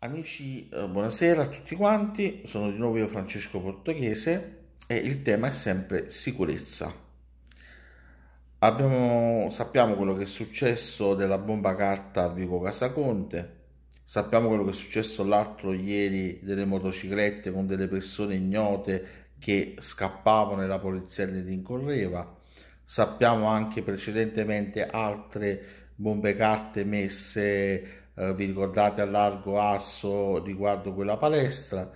Amici, eh, buonasera a tutti quanti, sono di nuovo io Francesco Portoghese e il tema è sempre sicurezza. Abbiamo, sappiamo quello che è successo della bomba carta a Vico Casaconte, sappiamo quello che è successo l'altro ieri delle motociclette con delle persone ignote che scappavano e la polizia le rincorreva, sappiamo anche precedentemente altre bombe carte messe eh, vi ricordate a largo asso riguardo quella palestra,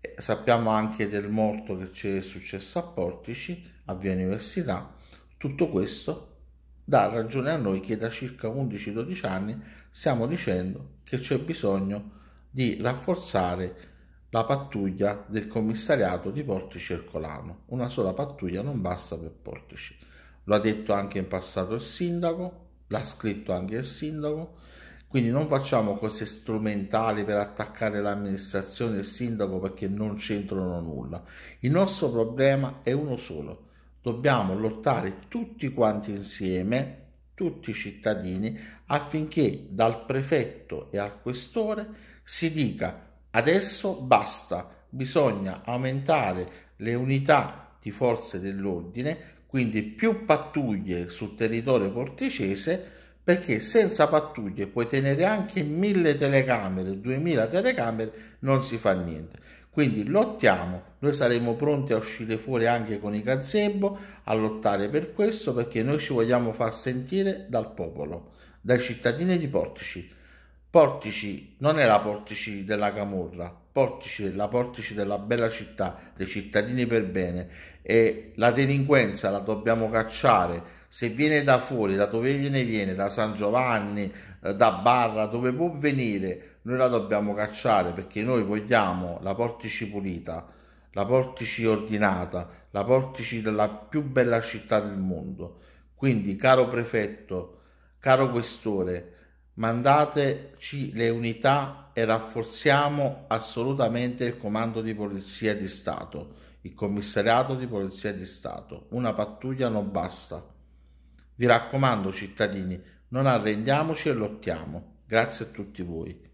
eh, sappiamo anche del morto che ci è successo a Portici, a Via Università, tutto questo dà ragione a noi che da circa 11-12 anni stiamo dicendo che c'è bisogno di rafforzare la pattuglia del commissariato di Portici Ercolano. Una sola pattuglia non basta per Portici. Lo ha detto anche in passato il sindaco, l'ha scritto anche il sindaco quindi non facciamo cose strumentali per attaccare l'amministrazione e il sindaco perché non c'entrano nulla. Il nostro problema è uno solo. Dobbiamo lottare tutti quanti insieme tutti i cittadini affinché dal prefetto e al questore si dica adesso basta, bisogna aumentare le unità di forze dell'ordine, quindi più pattuglie sul territorio porticese perché senza pattuglie puoi tenere anche mille telecamere, duemila telecamere, non si fa niente. Quindi lottiamo, noi saremo pronti a uscire fuori anche con i gazebo, a lottare per questo perché noi ci vogliamo far sentire dal popolo, dai cittadini di Portici Portici non era Portici della Camorra, Portici della Portici della bella città, dei cittadini per bene e la delinquenza la dobbiamo cacciare se viene da fuori, da dove viene, viene, da San Giovanni, eh, da Barra, dove può venire, noi la dobbiamo cacciare perché noi vogliamo la portici pulita, la portici ordinata, la portici della più bella città del mondo. Quindi, caro prefetto, caro questore, mandateci le unità e rafforziamo assolutamente il comando di polizia di Stato, il commissariato di polizia di Stato. Una pattuglia non basta. Vi raccomando cittadini, non arrendiamoci e lottiamo. Grazie a tutti voi.